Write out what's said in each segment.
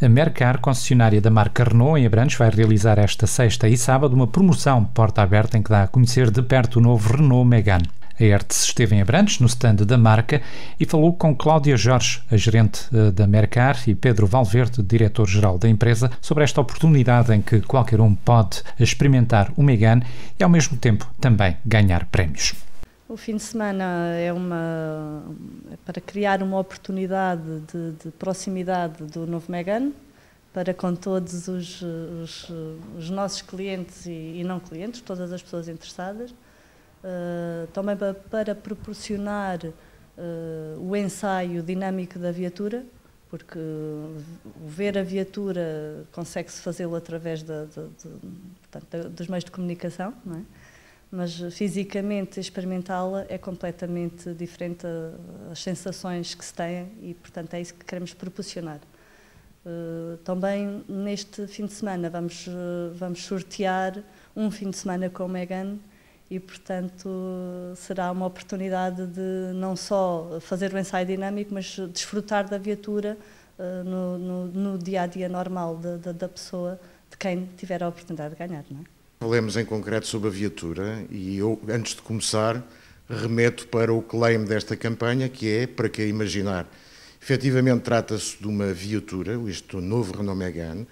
A Mercar, concessionária da marca Renault em Abrantes, vai realizar esta sexta e sábado uma promoção porta aberta em que dá a conhecer de perto o novo Renault Megane. A Hertz esteve em Abrantes, no stand da marca, e falou com Cláudia Jorge, a gerente eh, da Mercar, e Pedro Valverde, diretor-geral da empresa, sobre esta oportunidade em que qualquer um pode experimentar o Megane e, ao mesmo tempo, também ganhar prémios. O fim de semana é uma é para criar uma oportunidade de, de, proximidade do novo Megan para com todos os, os, os nossos clientes e, e, não clientes, todas as pessoas interessadas, uh, também para, para proporcionar uh, o ensaio dinâmico da viatura, porque ver a viatura consegue-se fazê-lo através da, da, da, portanto, dos meios de comunicação, não é? mas fisicamente experimentá-la é completamente diferente das eh, sensações que se têm e, portanto, é isso que queremos proporcionar. Uh, também neste fim de semana vamos, uh, vamos sortear um fim de semana com o Megan e, portanto, será uma oportunidade de não só fazer o ensaio dinâmico, mas desfrutar da viatura uh, no, no, no, dia a dia normal de, de, da pessoa, de quem tiver a oportunidade de ganhar. Não é? Falemos em concreto sobre a viatura e eu, antes de começar, remeto para o claim desta campanha, que é para que imaginar. Efetivamente, trata-se de uma viatura, este novo Renault Megane,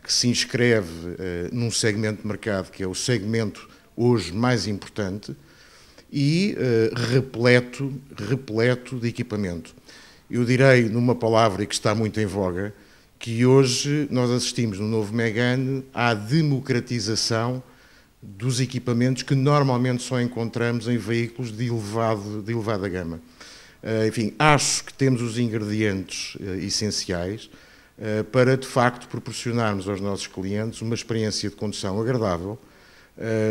que se inscreve uh, num segmento de mercado que é o segmento hoje mais importante e uh, repleto, repleto de equipamento. Eu direi numa palavra que está muito em voga, que hoje nós assistimos no novo Megane à democratização dos equipamentos que normalmente só encontramos em veículos de, elevado, de elevada gama. Uh, enfim, acho que temos os ingredientes uh, essenciais uh, para, de facto, proporcionarmos aos nossos clientes uma experiência de condução agradável,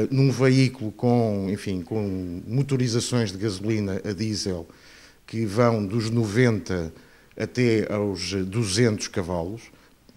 num veículo com, enfim, com motorizações de gasolina a diesel que vão dos 90 até aos 200 cavalos,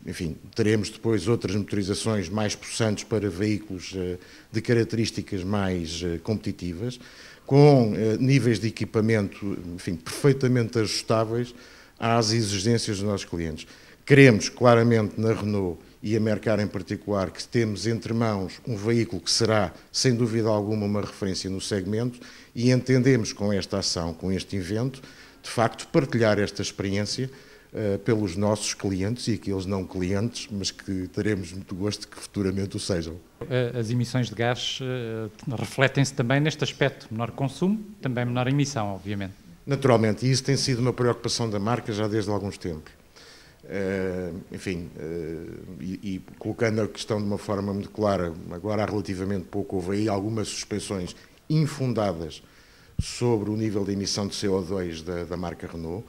enfim, teremos depois outras motorizações mais possantes para veículos eh, de características mais eh, competitivas, com eh, níveis de equipamento enfim, perfeitamente ajustáveis às exigências dos nossos clientes. Queremos claramente na Renault e a Mercar em particular que temos entre mãos um veículo que será, sem dúvida alguma, uma referência no segmento e entendemos com esta ação, com este evento, de facto partilhar esta experiência eh, pelos nossos clientes e aqueles não clientes, mas que teremos muito gosto que futuramente o sejam. Eh, as emissões de gás eh, refletem-se também neste aspecto: menor consumo, também menor emissão, obviamente. Naturalmente, e isso tem sido uma preocupação da marca já desde alguns tempos. Uh, enfim, uh, e, e, colocando a questão de uma forma muito clara, agora há relativamente pouco houve aí algumas suspeições infundadas sobre o nível de emissão de CO2 da, da marca Renault.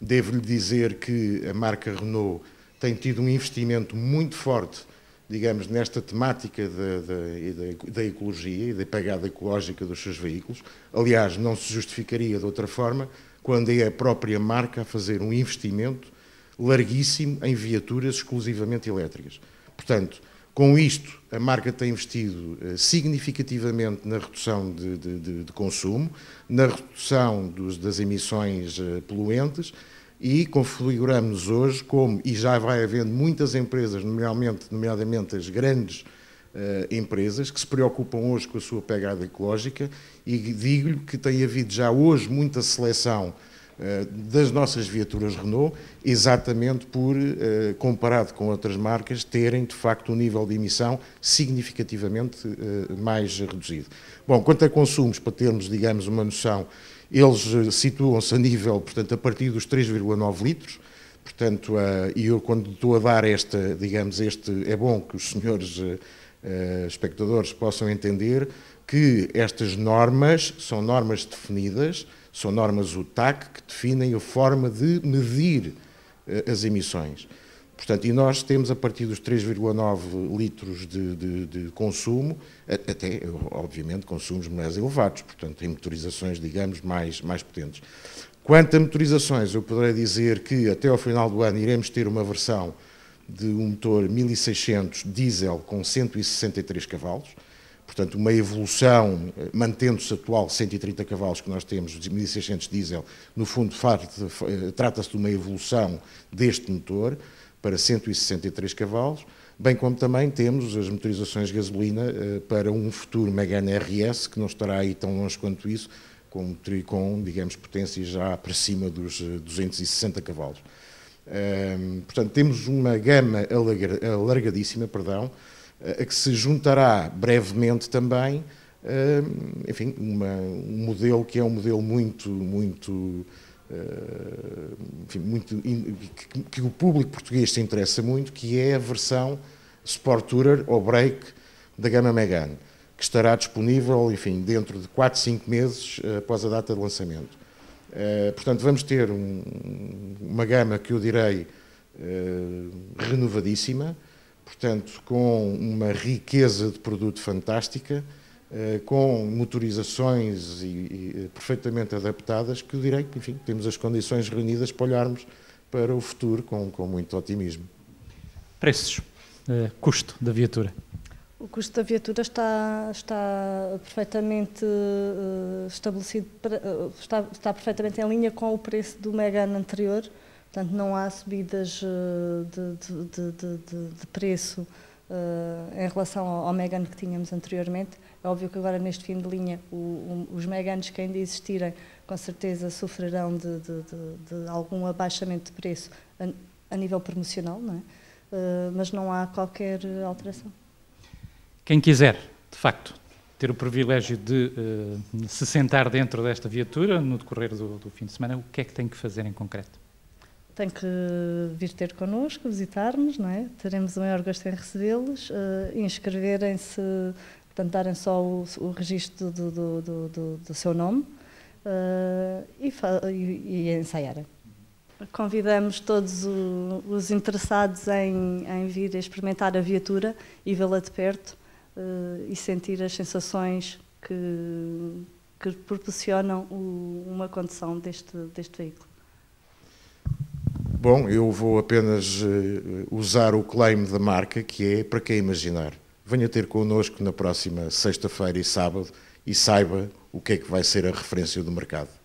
Devo-lhe dizer que a marca Renault tem tido um investimento muito forte, digamos, nesta temática da, da, da ecologia e da pegada ecológica dos seus veículos. Aliás, não se justificaria de outra forma quando é a própria marca a fazer um investimento larguíssimo em viaturas exclusivamente elétricas. Portanto, com isto, a marca tem investido eh, significativamente na redução de, de, de consumo, na redução dos, das emissões eh, poluentes e configuramos hoje como, e já vai havendo muitas empresas, nomeadamente, nomeadamente as grandes eh, empresas, que se preocupam hoje com a sua pegada ecológica e digo-lhe que tem havido já hoje muita seleção eh, das nossas viaturas Renault, exatamente por, eh, comparado com outras marcas, terem de facto um nível de emissão significativamente eh, mais reduzido. Bom, quanto a consumos, para termos, digamos, uma noção, eles situam-se a nível, portanto, a partir dos 3,9 litros, portanto, e eu quando estou a dar esta, digamos, este, é bom que os senhores espectadores possam entender que estas normas são normas definidas, são normas TAC que definem a forma de medir eh, as emissões. Portanto, e nós temos a partir dos 3,9 litros de, de, de, consumo, até, obviamente, consumos mais elevados, portanto, em motorizações, digamos, mais, mais potentes. Quanto a motorizações, eu poderei dizer que até ao final do ano iremos ter uma versão de um motor 1600 diesel com 163 cavalos, portanto, uma evolução, eh, mantendo-se atual 130 cavalos que nós temos, 1600 diesel, no fundo eh, trata-se de uma evolução deste motor para 163 cavalos, bem como também temos as motorizações de gasolina eh, para um futuro Megane RS, que não estará aí tão longe quanto isso, com, com digamos, potência já para cima dos 260 cavalos. Ehm, portanto, temos uma gama alargadíssima, perdão, eh, a que se juntará brevemente também, eh, enfim, uma, um modelo que é um modelo muito, muito, eh, enfim, muito que, que, o público português se interessa muito, que é a versão Sport Tourer ou Break da gama Megane, que estará disponível, enfim, dentro de 4, 5 meses após a data de lançamento. Portanto, vamos ter um, uma gama que eu direi renovadíssima, portanto, com uma riqueza de produto fantástica, eh, com motorizações e, e eh, perfeitamente adaptadas, que eu direi que, enfim, temos as condições reunidas para olharmos para o futuro com, com muito otimismo. Preços, eh, custo da viatura. O custo da viatura está, está perfeitamente estabelecido, está, está perfeitamente em linha com o preço do Megane anterior, Portanto, não há subidas eh, de, de, de, de preço uh, em relação ao, Megan que tínhamos anteriormente. É óbvio que agora, neste fim de linha, o, o, os meganos que ainda existirem, com certeza sofrerão de, algum abaixamento de preço a, a nível promocional, não é? Uh, mas não há qualquer alteração. Quem quiser, de facto, ter o privilégio de uh, se sentar dentro desta viatura no decorrer do, do fim de semana, o que é que tem que fazer em concreto? tem que vir ter connosco, visitar-nos, não é? Teremos o maior gosto em recebê-los, uh, inscreverem-se, portanto, darem só o, o registro do, do, do, do, seu nome uh, e, e, e ensaiarem. Convidamos todos o, os interessados em, em vir experimentar a viatura e vê-la de perto uh, e sentir as sensações que, que proporcionam o, uma condução deste, deste veículo. Bom, eu vou apenas eh, usar o claim da marca, que é para quem imaginar. Venha ter connosco na próxima sexta-feira e sábado e saiba o que é que vai ser a referência do mercado.